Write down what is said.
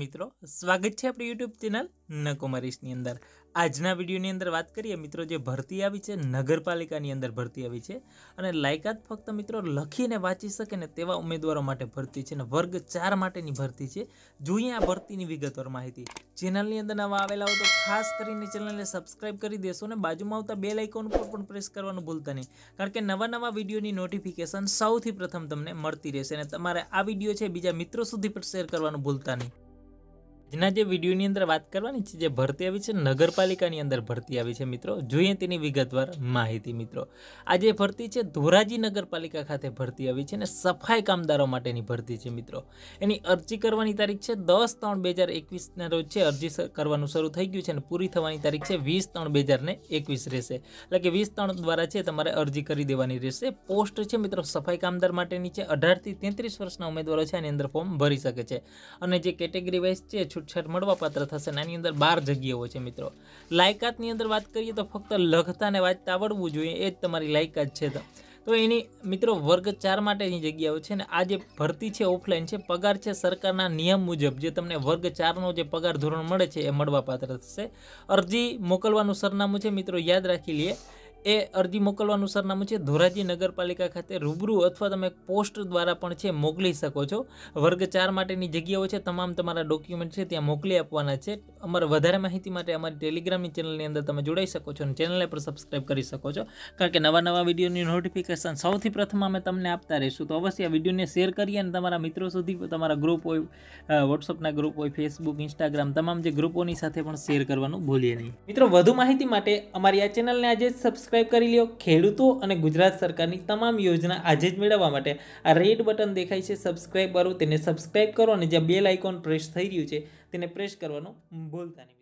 મિત્રો સ્વાગત છે આપણી યુટ્યુબ ચેનલ નકોમરીશની અંદર આજના વિડીયોની અંદર વાત કરીએ મિત્રો જે ભરતી આવી છે નગરપાલિકાની અંદર ભરતી આવી છે અને લાયકાત ફક્ત મિત્રો લખીને વાંચી શકે ને તેવા ઉમેદવારો માટે ભરતી છે અને વર્ગ ચાર માટેની ભરતી છે જોઈએ આ ભરતીની વિગતવાર માહિતી ચેનલની અંદર નવા આવેલા હોય તો ખાસ કરીને ચેનલને સબસ્ક્રાઇબ કરી દેશો અને બાજુમાં આવતા બે આઇકોન પર પણ પ્રેસ કરવાનું ભૂલતા નહીં કારણ કે નવા નવા વિડીયોની નોટિફિકેશન સૌથી પ્રથમ તમને મળતી રહેશે અને તમારે આ વિડીયો છે બીજા મિત્રો સુધી પણ શેર કરવાનું ભૂલતા નહીં આજના જે વિડીયોની અંદર વાત કરવાની છે જે ભરતી આવી છે નગરપાલિકાની અંદર ભરતી આવી છે મિત્રો જોઈએ તેની વિગતવાર માહિતી મિત્રો આ જે ભરતી છે ધોરાજી નગરપાલિકા ખાતે ભરતી આવી છે અને સફાઈ કામદારો માટેની ભરતી છે મિત્રો એની અરજી કરવાની તારીખ છે દસ ત્રણ બે હજાર એકવીસના રોજ છે અરજી કરવાનું શરૂ થઈ ગયું છે અને પૂરી થવાની તારીખ છે વીસ ત્રણ બે ને એકવીસ રહેશે એટલે કે વીસ ત્રણ દ્વારા છે તમારે અરજી કરી દેવાની રહેશે પોસ્ટ છે મિત્રો સફાઈ કામદાર માટેની છે અઢારથી તેત્રીસ વર્ષના ઉમેદવારો છે આની અંદર ફોર્મ ભરી શકે છે અને જે કેટેગરી વાઇઝ છે છૂટછાટ મળવાપાત્ર થશે અને આની અંદર બાર જગ્યાઓ છે મિત્રો લાયકાતની અંદર વાત કરીએ તો ફક્ત લખતાને વાંચતા આવડવું જોઈએ એ જ તમારી લાયકાત છે તો તો એની મિત્રો વર્ગ ચાર માટેની જગ્યાઓ છે ને આ જે ભરતી છે ઓફલાઈન છે પગાર છે સરકારના નિયમ મુજબ જે તમને વર્ગ ચારનો જે પગાર ધોરણ મળે છે એ મળવાપાત્ર થશે અરજી મોકલવાનું સરનામું છે મિત્રો યાદ રાખી લઈએ એ અરજી મોકલવાનું સરનામું છે ધોરાજી નગરપાલિકા ખાતે રૂબરૂ અથવા તમે પોસ્ટ દ્વારા પણ છે મોકલી શકો છો વર્ગ ચાર માટેની જગ્યાઓ છે તમામ તમારા ડોક્યુમેન્ટ છે ત્યાં મોકલી આપવાના છે અમારે વધારે માહિતી માટે અમારી ટેલિગ્રામની ચેનલની અંદર તમે જોડાઈ શકો છો અને ચેનલને પણ સબસ્ક્રાઈબ કરી શકો છો કારણ કે નવા નવા વિડીયોની નોટિફિકેશન સૌથી પ્રથમ અમે તમને આપતા રહીશું તો અવશ્ય આ વિડીયોને શેર કરી અને તમારા મિત્રો સુધી તમારા ગ્રુપ હોય વોટ્સઅપના ગ્રુપ હોય ફેસબુક ઇન્સ્ટાગ્રામ તમામ જે ગ્રુપોની સાથે પણ શેર કરવાનું ભૂલીએ નહીં મિત્રો વધુ માહિતી માટે અમારી આ ચેનલને આજે સબસ્ક્રાઈબ સબસ્ક્રાઇબ કરી લ્યો ખેડૂતો અને ગુજરાત સરકારની તમામ યોજના આજે જ મેળવવા માટે આ રેડ બટન દેખાય છે સબસ્ક્રાઇબ કરો તેને સબસ્ક્રાઇબ કરો અને જ્યાં બેલ આઇકોન પ્રેસ થઈ રહ્યું છે તેને પ્રેસ કરવાનું ભૂલતા નહીં